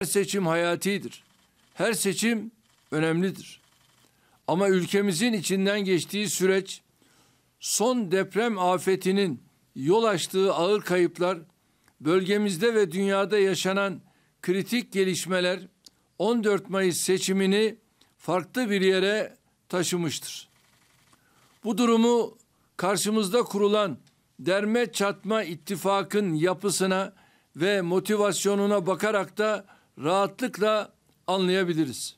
Her seçim hayatidir. Her seçim önemlidir. Ama ülkemizin içinden geçtiği süreç, son deprem afetinin yol açtığı ağır kayıplar, bölgemizde ve dünyada yaşanan kritik gelişmeler 14 Mayıs seçimini farklı bir yere taşımıştır. Bu durumu karşımızda kurulan derme çatma ittifakın yapısına ve motivasyonuna bakarak da rahatlıkla anlayabiliriz.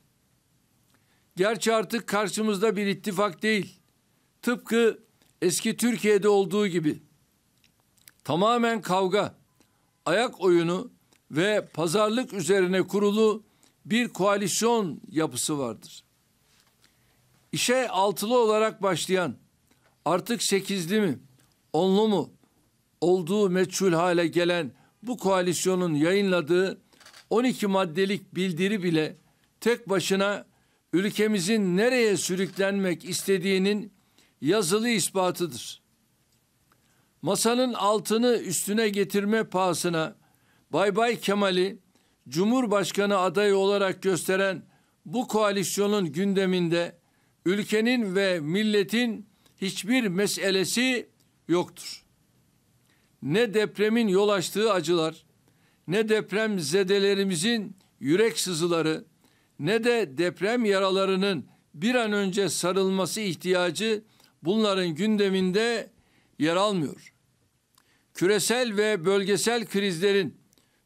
Gerçi artık karşımızda bir ittifak değil. Tıpkı eski Türkiye'de olduğu gibi tamamen kavga, ayak oyunu ve pazarlık üzerine kurulu bir koalisyon yapısı vardır. İşe altılı olarak başlayan, artık sekizli mi, onlu mu olduğu meçhul hale gelen bu koalisyonun yayınladığı 12 maddelik bildiri bile tek başına ülkemizin nereye sürüklenmek istediğinin yazılı ispatıdır. Masanın altını üstüne getirme pahasına Bay Bay Kemal'i Cumhurbaşkanı adayı olarak gösteren bu koalisyonun gündeminde ülkenin ve milletin hiçbir meselesi yoktur. Ne depremin yol açtığı acılar, ne deprem zedelerimizin yürek sızıları ne de deprem yaralarının bir an önce sarılması ihtiyacı bunların gündeminde yer almıyor. Küresel ve bölgesel krizlerin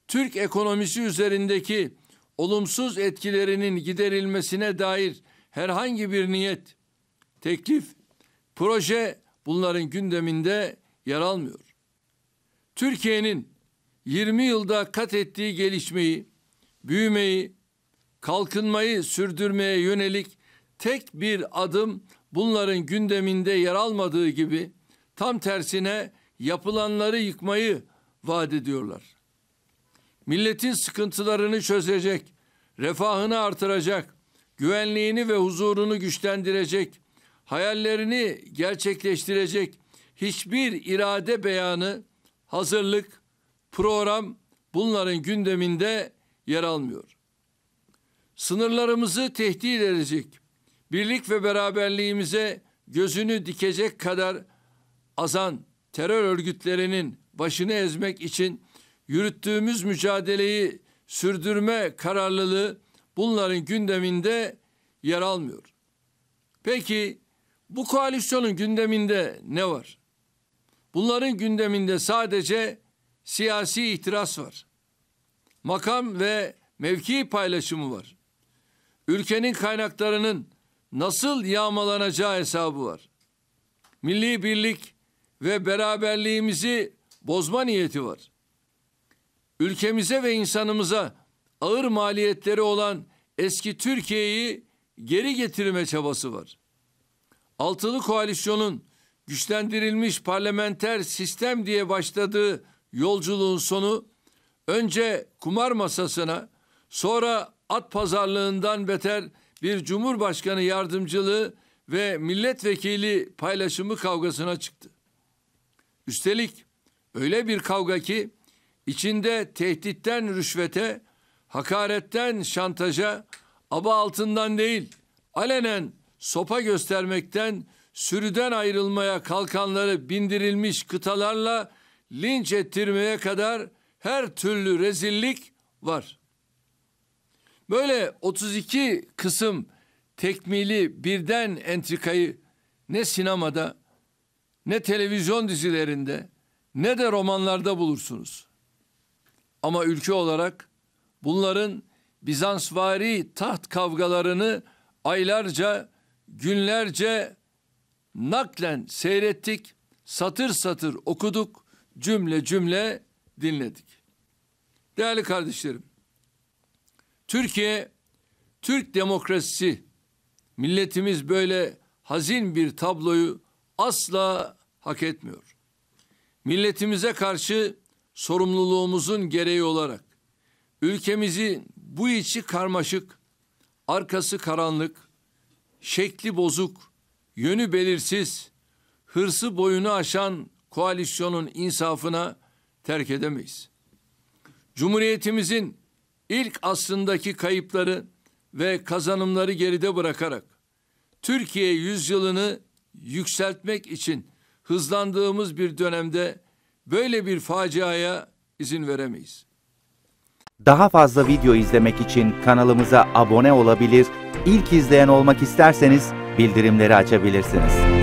Türk ekonomisi üzerindeki olumsuz etkilerinin giderilmesine dair herhangi bir niyet, teklif, proje bunların gündeminde yer almıyor. Türkiye'nin 20 yılda kat ettiği gelişmeyi, büyümeyi, kalkınmayı sürdürmeye yönelik tek bir adım bunların gündeminde yer almadığı gibi tam tersine yapılanları yıkmayı vaat ediyorlar. Milletin sıkıntılarını çözecek, refahını artıracak, güvenliğini ve huzurunu güçlendirecek, hayallerini gerçekleştirecek hiçbir irade beyanı, hazırlık, Program bunların gündeminde yer almıyor. Sınırlarımızı tehdit edecek, birlik ve beraberliğimize gözünü dikecek kadar azan terör örgütlerinin başını ezmek için yürüttüğümüz mücadeleyi sürdürme kararlılığı bunların gündeminde yer almıyor. Peki bu koalisyonun gündeminde ne var? Bunların gündeminde sadece siyasi ihtiras var. Makam ve mevki paylaşımı var. Ülkenin kaynaklarının nasıl yağmalanacağı hesabı var. Milli birlik ve beraberliğimizi bozma niyeti var. Ülkemize ve insanımıza ağır maliyetleri olan eski Türkiye'yi geri getirme çabası var. Altılı koalisyonun güçlendirilmiş parlamenter sistem diye başladığı yolculuğun sonu önce kumar masasına sonra at pazarlığından beter bir cumhurbaşkanı yardımcılığı ve milletvekili paylaşımı kavgasına çıktı. Üstelik öyle bir kavga ki içinde tehditten rüşvete, hakaretten şantaja, aba altından değil, alenen sopa göstermekten, sürüden ayrılmaya kalkanları bindirilmiş kıtalarla linç ettirmeye kadar her türlü rezillik var. Böyle 32 kısım tekmili birden entrikayı ne sinemada ne televizyon dizilerinde ne de romanlarda bulursunuz. Ama ülke olarak bunların Bizansvari taht kavgalarını aylarca, günlerce naklen seyrettik, satır satır okuduk cümle cümle dinledik. Değerli kardeşlerim, Türkiye, Türk demokrasisi, milletimiz böyle hazin bir tabloyu asla hak etmiyor. Milletimize karşı sorumluluğumuzun gereği olarak ülkemizi bu içi karmaşık, arkası karanlık, şekli bozuk, yönü belirsiz, hırsı boyunu aşan koalisyonun insafına terk edemeyiz. Cumhuriyetimizin ilk aslındaki kayıpları ve kazanımları geride bırakarak Türkiye yüzyılını yükseltmek için hızlandığımız bir dönemde böyle bir faciaya izin veremeyiz. Daha fazla video izlemek için kanalımıza abone olabilir, ilk izleyen olmak isterseniz bildirimleri açabilirsiniz.